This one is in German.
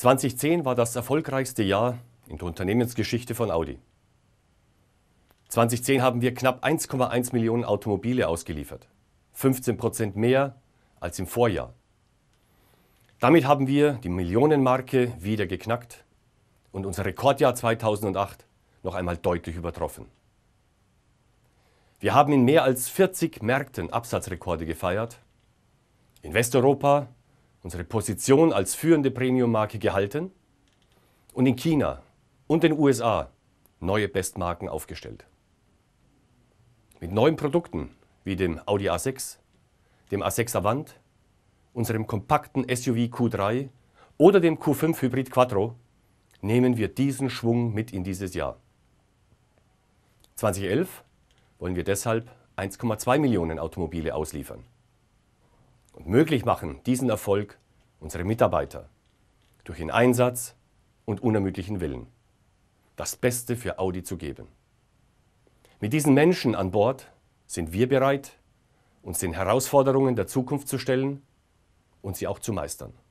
2010 war das erfolgreichste Jahr in der Unternehmensgeschichte von Audi. 2010 haben wir knapp 1,1 Millionen Automobile ausgeliefert, 15 Prozent mehr als im Vorjahr. Damit haben wir die Millionenmarke wieder geknackt und unser Rekordjahr 2008 noch einmal deutlich übertroffen. Wir haben in mehr als 40 Märkten Absatzrekorde gefeiert. In Westeuropa, unsere Position als führende Premium-Marke gehalten und in China und den USA neue Bestmarken aufgestellt. Mit neuen Produkten wie dem Audi A6, dem A6 Avant, unserem kompakten SUV Q3 oder dem Q5 Hybrid Quattro nehmen wir diesen Schwung mit in dieses Jahr. 2011 wollen wir deshalb 1,2 Millionen Automobile ausliefern. Und möglich machen diesen Erfolg unsere Mitarbeiter durch den Einsatz und unermüdlichen Willen, das Beste für Audi zu geben. Mit diesen Menschen an Bord sind wir bereit, uns den Herausforderungen der Zukunft zu stellen und sie auch zu meistern.